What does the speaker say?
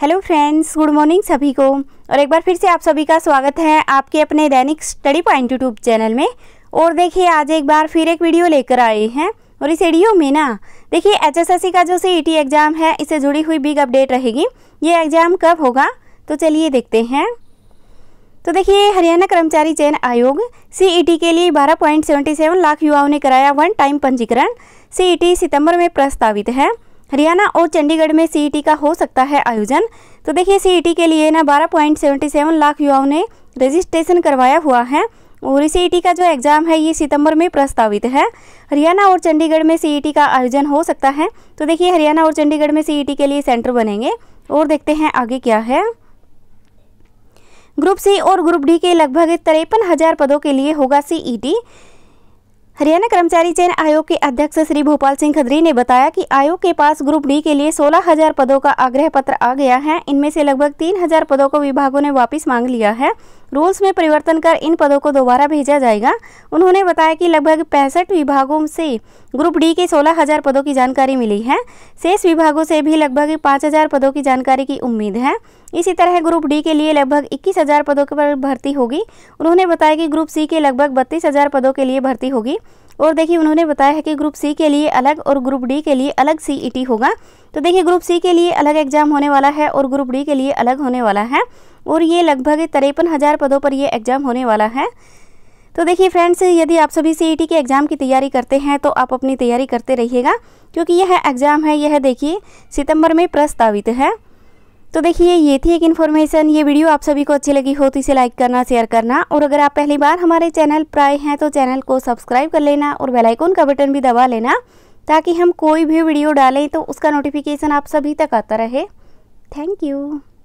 hello friends good morning सभी को और एक बार फिर से आप सभी का स्वागत है आपके अपने दैनिक स्टडी पॉइंट यूट्यूब चैनल में और देखिए आज एक बार फिर एक वीडियो लेकर आए हैं और इस वीडियो में ना देखिए एचएसएससी का जो सी एग्ज़ाम e है इससे जुड़ी हुई बिग अपडेट रहेगी ये एग्ज़ाम कब होगा तो चलिए देखते हैं तो देखिए हरियाणा कर्मचारी चयन आयोग सी e के लिए बारह लाख युवाओं ने कराया वन टाइम पंजीकरण सी e सितंबर में प्रस्तावित है हरियाणा और चंडीगढ़ में सीईटी e का हो सकता है आयोजन तो देखिए सीईटी e के लिए ना 12.77 लाख युवाओं ने रजिस्ट्रेशन करवाया हुआ है और सीईटी e का जो एग्ज़ाम है ये सितंबर में प्रस्तावित है हरियाणा और चंडीगढ़ में सीईटी का आयोजन हो सकता है तो देखिए हरियाणा और चंडीगढ़ में सीईटी के लिए सेंटर बनेंगे और देखते हैं आगे क्या है ग्रुप सी और ग्रुप डी के लगभग तिरपन हज़ार पदों के लिए होगा सीईटी हरियाणा कर्मचारी चयन आयोग के अध्यक्ष श्री भोपाल सिंह खदरी ने बताया कि आयोग के पास ग्रुप डी के लिए 16000 पदों का आग्रह पत्र आ गया है इनमें से लगभग 3000 पदों को विभागों ने वापस मांग लिया है रूल्स में परिवर्तन कर इन पदों को दोबारा भेजा जाएगा उन्होंने बताया कि लगभग पैंसठ विभागों से ग्रुप डी के सोलह हज़ार पदों की जानकारी मिली है शेष विभागों से भी लगभग पाँच हज़ार पदों की जानकारी की उम्मीद है इसी तरह ग्रुप डी के लिए लगभग इक्कीस हज़ार पदों पर भर्ती होगी उन्होंने बताया कि ग्रुप सी के लगभग बत्तीस हज़ार पदों के लिए भर्ती होगी और देखिए उन्होंने बताया है कि ग्रुप सी के लिए अलग और ग्रुप डी के लिए अलग सी होगा तो देखिए ग्रुप सी के लिए अलग एग्जाम होने वाला है और ग्रुप डी के लिए अलग होने वाला है और ये लगभग तिरपन हज़ार पदों पर ये एग्ज़ाम होने वाला है तो देखिए फ्रेंड्स यदि आप सभी सी के एग्ज़ाम की तैयारी करते हैं तो आप अपनी तैयारी करते रहिएगा क्योंकि यह एग्ज़ाम है यह देखिए सितंबर में प्रस्तावित है तो देखिए ये थी एक इन्फॉर्मेशन ये वीडियो आप सभी को अच्छी लगी हो तो इसे लाइक करना शेयर करना और अगर आप पहली बार हमारे चैनल पर आए हैं तो चैनल को सब्सक्राइब कर लेना और बेलाइकॉन का बटन भी दबा लेना ताकि हम कोई भी वीडियो डालें तो उसका नोटिफिकेशन आप सभी तक आता रहे थैंक यू